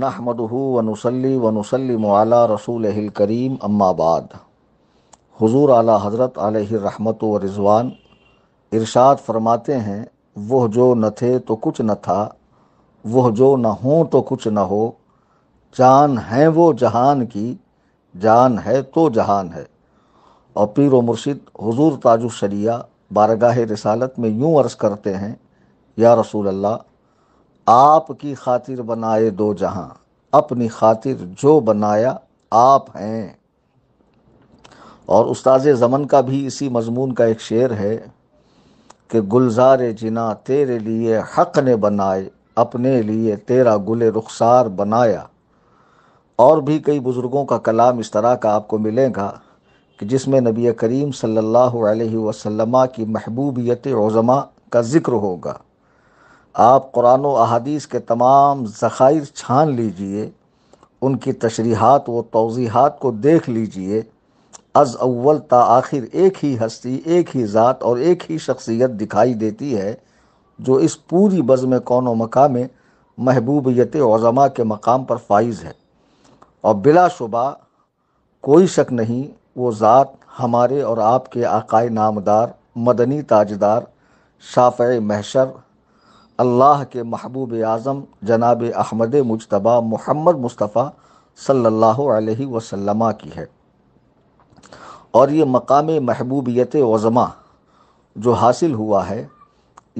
नहमदहू वनसली वनसलम आला रसूल करीम अम्माबाद हुजूर आला हज़रत रहमत व रिजवान इरशाद फरमाते हैं वह जो न थे तो कुछ न था वह जो न हो तो कुछ न हो जान है वो जहान की जान है तो जहान है और पीर मुर्शिद हुजूर ताजुशरिया बारगाह रिसालत में यूँ अर्ज़ करते हैं या रसूल अल्लाह आपकी खातिर बनाए दो जहां अपनी खातिर जो बनाया आप हैं और उस्ताद ज़मन का भी इसी मजमून का एक शेर है कि गुलजार जिना तेरे लिए हक ने बनाए अपने लिए तेरा गुल रुखसार बनाया और भी कई बुज़ुर्गों का कलाम इस तरह का आपको मिलेगा कि जिसमें नबी करीम सल्लल्लाहु अलैहि वसल्लम की महबूबियत उज़मा का ज़िक्र होगा आप कुरान अहादीस के तमाम जखाइर छान लीजिए उनकी तशरीहत व तोज़ीहत को देख लीजिए अज़ अव्वल ता आखिर एक ही हस्ती एक ही ज़ात और एक ही शख्सियत दिखाई देती है जो इस पूरी बज़म कौन मकाम में महबूबियत वज़मा के मकाम पर फाइज है और बिलाशुबा कोई शक नहीं वो ज़ात हमारे और आपके आकाए नामदार मदनी ताजदार शाफ़ महशर अल्लाह के महबूब आज़म जनाब अहमद मुशतबा मोहम्मद मुस्तफ़ा सल्लल्लाहु अलैहि वसल्लम की है और ये मकाम महबूबियत वज़मा जो हासिल हुआ है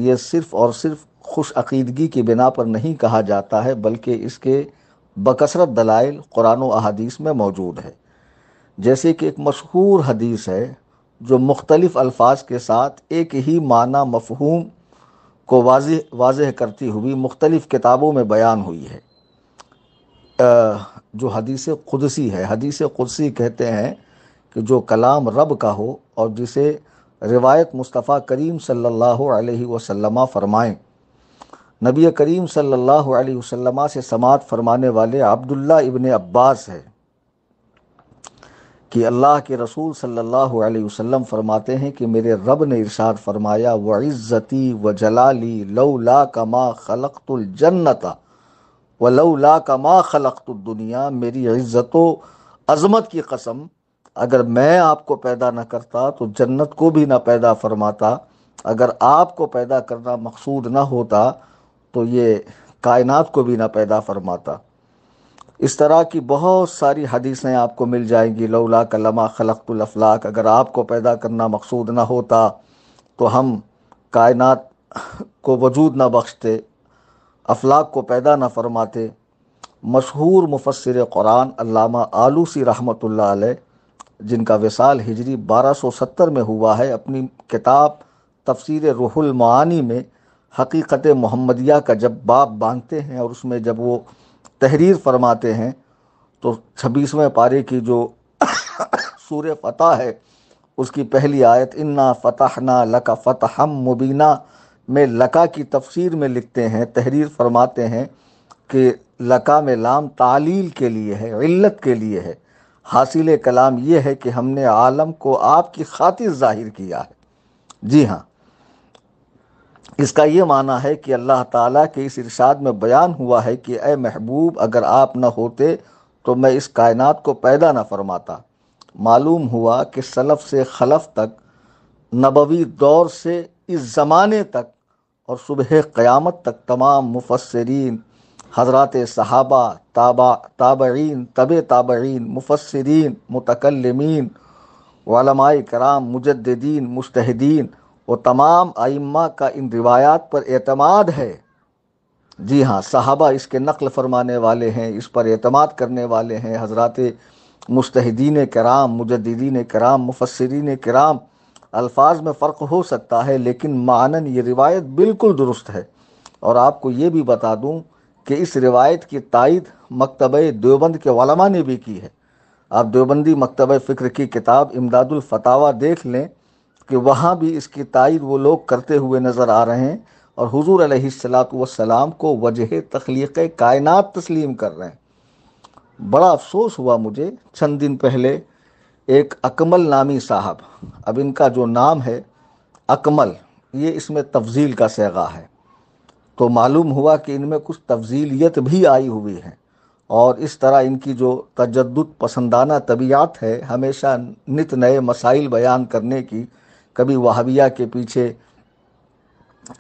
ये सिर्फ़ और सिर्फ खुश अकीदगी की बिना पर नहीं कहा जाता है बल्कि इसके बकसरत दलाइल कुरान अहादीस में मौजूद है जैसे कि एक मशहूर हदीस है जो मुख्तलिफ़ अल्फाज के साथ एक ही माना मफहूम को वाज वाज करती हुई मुख्तलिफ़ किताबों में बयान हुई है जो हदीस क़ुदसी है हदीस क़ुदसी कहते हैं कि जो कलाम रब का हो और जिसे रिवायत मुस्तफ़ा करीम सल्लल्लाहु अलैहि वसल्लम फ़रमाएँ नबी करीम सल्लल्लाहु अलैहि वसल्लम से समात फरमाने वाले अब्दुल्ला इबन अब्बास है कि अल्लाह के रसूल सल्लल्लाहु अलैहि वसल्लम फरमाते हैं कि मेरे रब ने इरशाद फरमाया व इज़्ज़ती व जलाली लौला कमा खलकतुल जन्नता व लौला कमा खलकतुल दुनिया मेरी इज़्ज़त अज़मत की कसम अगर मैं आपको पैदा ना करता तो जन्नत को भी ना पैदा फरमाता अगर आपको पैदा करना मकसूद ना होता तो ये कायनात को भी ना पैदा फरमाता इस तरह की बहुत सारी हदीसें आपको मिल जाएंगी लौला कलमा खलकतुलफलाक अगर आपको पैदा करना मकसूद ना होता तो हम कायनात को वजूद ना बख्शते अफलाक को पैदा ना फरमाते मशहूर मुफसर कुरान अल्लामा आलूसी अलैह जिनका विसाल हिजरी 1270 में हुआ है अपनी किताब तफसीर रूहुल मानी में हकीकत मोहम्मदिया का जब बाप बांधते हैं और उसमें जब वो तहरीर फरमाते हैं तो छब्बीसवें पारे की जो सूर फ़तह है उसकी पहली आयत इन्ना ना लका फ़तहम मुबीना में लका की तफसीर में लिखते हैं तहरीर फरमाते हैं कि लका में लाम तालील के लिए है इल्लत के लिए है हासिल कलाम ये है कि हमने आलम को आपकी खातिर ज़ाहिर किया है जी हाँ इसका ये माना है कि अल्लाह ताला के इस इरशाद में बयान हुआ है कि ए महबूब अगर आप न होते तो मैं इस कायनात को पैदा न फरमाता मालूम हुआ कि सलफ़ से खलफ तक नबवी दौर से इस ज़माने तक और सुबह क़यामत तक तमाम मुफसरीन हजरत सहाबा ताबा ताबीन तब ताबीन मुफसरीन मुतकलमीन वालमाय कराम मुजद्दीन मुस्तहदीन वो तमाम आइम्मा का इन रिवायात पर एतमाद है जी हाँ साहबा इसके नकल फरमाने वाले हैं इस पर एतमाद करने वाले हैं हजरत मुस्तहदीन कराम मुजदीन कराम मुफसरीन कराम अल्फाज में फ़र्क हो सकता है लेकिन मानन ये रिवायत बिल्कुल दुरुस्त है और आपको ये भी बता दूँ कि इस रिवायत की तायद मकतब देवबंद के वलमा ने भी की है आप देवबंदी मकतब फ़िक्र की किताब इमदादुल फतावा देख लें कि वहाँ भी इसकी तायद वो लोग करते हुए नज़र आ रहे हैं और हजूर अलैहिस्सलाम को वजह तख्लीक कायनात तस्लीम कर रहे हैं बड़ा अफसोस हुआ मुझे चंद दिन पहले एक अकमल नामी साहब अब इनका जो नाम है अकमल ये इसमें तफजील का सैगा है तो मालूम हुआ कि इनमें कुछ तफजीलियत भी आई हुई है और इस तरह इनकी जो तजद पसंदाना तबीयत है हमेशा नित नए मसाइल बयान करने की कभी वहाविया के पीछे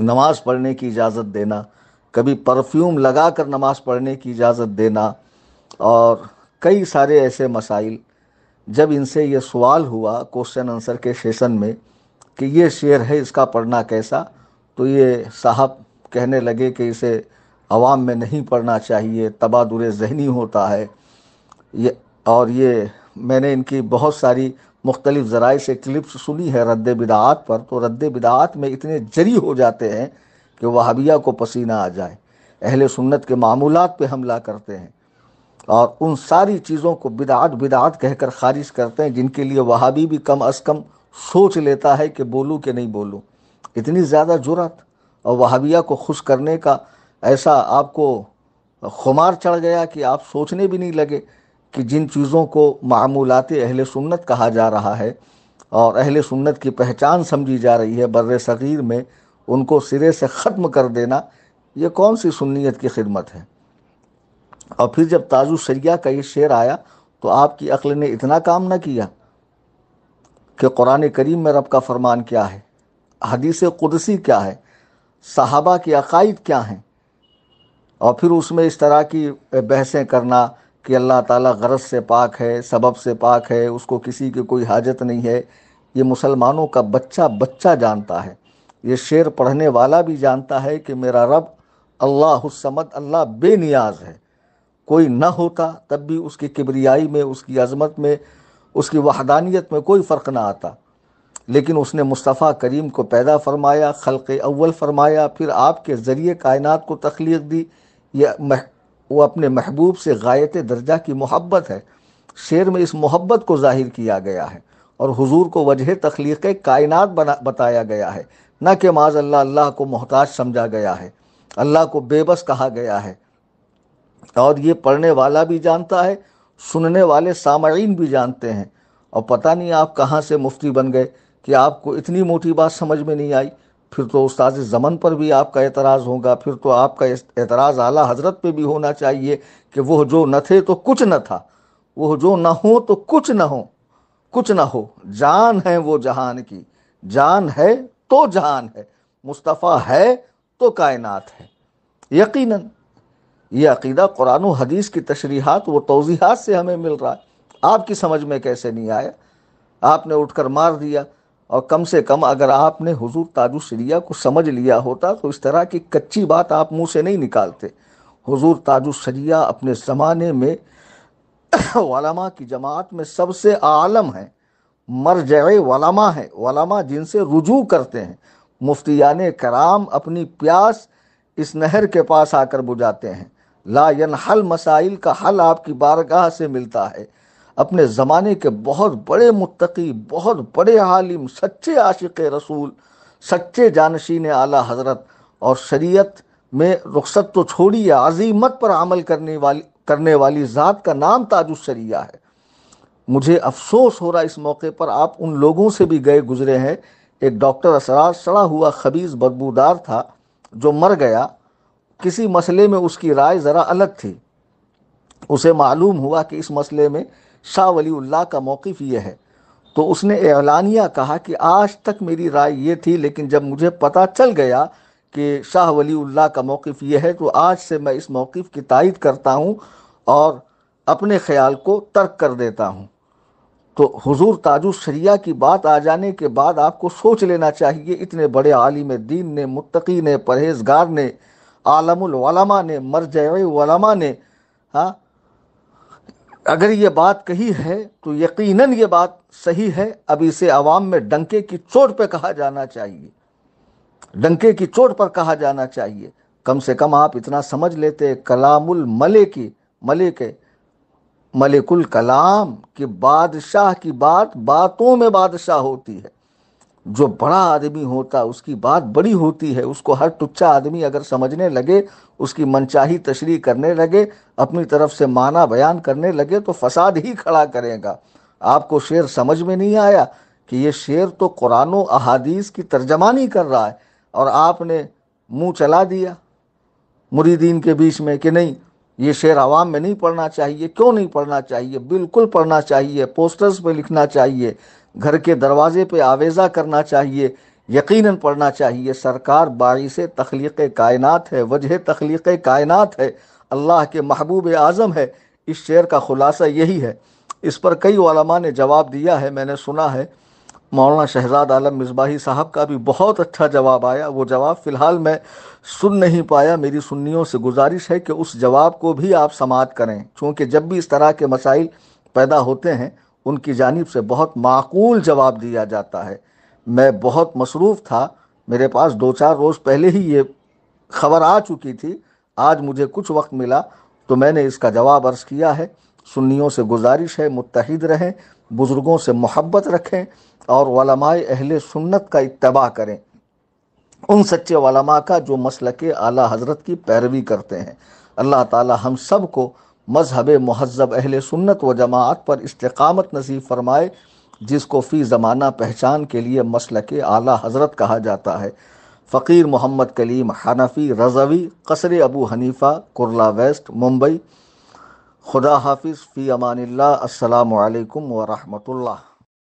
नमाज पढ़ने की इजाज़त देना कभी परफ्यूम लगा कर नमाज पढ़ने की इजाज़त देना और कई सारे ऐसे मसाइल जब इनसे ये सवाल हुआ क्वेश्चन आंसर के सेशन में कि ये शेर है इसका पढ़ना कैसा तो ये साहब कहने लगे कि इसे आवाम में नहीं पढ़ना चाहिए तबादुर जहनी होता है ये और ये मैंने इनकी बहुत सारी मुख्तलिफ ज़राए से क्लिप्स सुनी है रद्द बिदात पर तो रद्द बिदात में इतने जरी हो जाते हैं कि वहाबिया को पसीना आ जाए अहल सुन्नत के मामूलत पर हमला करते हैं और उन सारी चीज़ों को बिदात बिदात कहकर खारिज करते हैं जिनके लिए वहाबी भी कम अज़ कम सोच लेता है कि बोलूँ कि नहीं बोलूँ इतनी ज़्यादा जुरात और वहाबिया को खुश करने का ऐसा आपको खुमार चढ़ गया कि आप सोचने भी नहीं लगे कि जिन चीज़ों को मामूलत अहल सुन्नत कहा जा रहा है और अहल सुन्नत की पहचान समझी जा रही है बर सग़ीर में उनको सिरे से ख़त्म कर देना ये कौन सी सुन्नीत की खिदमत है और फिर जब ताजु सरिया का ये शेर आया तो आपकी अक्ल ने इतना काम न किया कि कुरान करीम में रब का फरमान क्या है हदीस कुदसी क्या है साहबा के अकायद क्या हैं और फिर उसमें इस तरह की बहसें करना कि अल्लाह ताला गरज से पाक है सबब से पाक है उसको किसी की कोई हाजत नहीं है ये मुसलमानों का बच्चा बच्चा जानता है ये शेर पढ़ने वाला भी जानता है कि मेरा रब अल्लाह समद अल्लाह बेनियाज है कोई न होता तब भी उसकी किबरियाई में उसकी अजमत में उसकी वहदानियत में कोई फ़र्क ना आता लेकिन उसने मुस्तफ़ा करीम को पैदा फरमाया खल़ अव्वल फरमाया फिर आपके ज़रिए कायनात को तख्लीक दी यह वो अपने महबूब से गायत दर्जा की मोहब्बत है शेर में इस मोहब्बत को जाहिर किया गया है और हुजूर को वजह तख्लीक कायनात बना बताया गया है न कि माज अल्लाह अल्लाह को मोहताज समझा गया है अल्लाह को बेबस कहा गया है और ये पढ़ने वाला भी जानता है सुनने वाले सामीन भी जानते हैं और पता नहीं आप कहाँ से मुफ्ती बन गए कि आपको इतनी मोटी बात समझ में नहीं आई फिर तो उस्ताद ज़मन पर भी आपका एतराज़ होगा फिर तो आपका एतराज़ आला हजरत पे भी होना चाहिए कि वह जो न थे तो कुछ न था वह जो न हो तो कुछ न हो कुछ न हो जान है वो जहान की जान है तो जहान है मुस्तफ़ा है तो कायनात है यकीनन ये अकीदा कुरान हदीस की तशरीहत वो तोजीहत से हमें मिल रहा है आपकी समझ में कैसे नहीं आया आपने उठकर मार दिया और कम से कम अगर आपने हुजूर ताजुसरिया को समझ लिया होता तो इस तरह की कच्ची बात आप मुंह से नहीं निकालते हुजूर ताजुसरिया अपने ज़माने में वलमा की जमात में सबसे आलम हैं मरज वलमा है वलमा जिनसे रुजू करते हैं मुफ्तियान कराम अपनी प्यास इस नहर के पास आकर बुझाते हैं ला यन हल मसाइल का हल आपकी बारगाह से मिलता है अपने ज़माने के बहुत बड़े मुतकी बहुत बड़े आलिम सच्चे आशिक रसूल सच्चे जानशीन आला हज़रत और शरीयत में रुखसत तो छोड़िए अजीमत पर अमल करने वाली करने वाली ज़ात का नाम ताजुशरिया है मुझे अफसोस हो रहा इस मौके पर आप उन लोगों से भी गए गुजरे हैं एक डॉक्टर असरार सड़ा हुआ खबीज बदबूदार था जो मर गया किसी मसले में उसकी राय ज़रा अलग थी उसे मालूम हुआ कि इस मसले में शाह वली का मौक़ यह है तो उसने एलानिया कहा कि आज तक मेरी राय ये थी लेकिन जब मुझे पता चल गया कि शाह वली का मौक़ यह है तो आज से मैं इस मौक़ की तायद करता हूँ और अपने ख्याल को तर्क कर देता हूँ तो हुजूर शरिया की बात आ जाने के बाद आपको सोच लेना चाहिए इतने बड़े आलिम दीन ने मुतकी ने परहेजगार ने आलमा ने मरज ने हाँ अगर ये बात कही है तो यकीनन ये बात सही है अब इसे आवाम में डंके की चोट पर कहा जाना चाहिए डंके की चोट पर कहा जाना चाहिए कम से कम आप इतना समझ लेते कलामुल मले की मले के मलिकुल कलाम के बादशाह की बात बातों में बादशाह होती है जो बड़ा आदमी होता उसकी बात बड़ी होती है उसको हर टुच्चा आदमी अगर समझने लगे उसकी मनचाही तशरी करने लगे अपनी तरफ से माना बयान करने लगे तो फसाद ही खड़ा करेगा आपको शेर समझ में नहीं आया कि ये शेर तो कुरान अहादीस की तर्जमानी कर रहा है और आपने मुंह चला दिया मुरीदीन के बीच में कि नहीं ये शेर आवाम में नहीं पढ़ना चाहिए क्यों नहीं पढ़ना चाहिए बिल्कुल पढ़ना चाहिए पोस्टर्स पे लिखना चाहिए घर के दरवाजे पे आवेज़ा करना चाहिए यकीनन पढ़ना चाहिए सरकार बारिश तख्लीक कायनात है वजह तख्लीक कायनात है अल्लाह के महबूब आज़म है इस शेर का ख़ुलासा यही है इस पर कई ने जवाब दिया है मैंने सुना है मौलाना शहजाद आलम मिसबाही साहब का भी बहुत अच्छा जवाब आया वो जवाब फ़िलहाल मैं सुन नहीं पाया मेरी सुन्नियों से गुजारिश है कि उस जवाब को भी आप समात करें चूँकि जब भी इस तरह के मसाइल पैदा होते हैं उनकी जानब से बहुत माकूल जवाब दिया जाता है मैं बहुत मसरूफ़ था मेरे पास दो चार रोज़ पहले ही ये खबर आ चुकी थी आज मुझे कुछ वक्त मिला तो मैंने इसका जवाब अर्ज़ किया है सुन्नियों से गुजारिश है मुतहद रहें बुज़ुर्गों से मोहब्बत रखें और वलमाए अहल सुन्नत का इतबा करें उन सच्चे वलमा का जो मसल के आला हजरत की पैरवी करते हैं अल्लाह ताला हम सब को मजहब महजब अहल सुन्नत व जमात पर इस्तकामत नसीब फरमाए जिसको फ़ी ज़माना पहचान के लिए मसल के आला हजरत कहा जाता है फ़कीर मोहम्मद कलीम हनफ़ी रजवी कसर अबू हनीफ़ा कुरला वेस्ट मुंबई खुदा हाफिज़ फ़ी अमान अल्लाम वरहमतुल्ला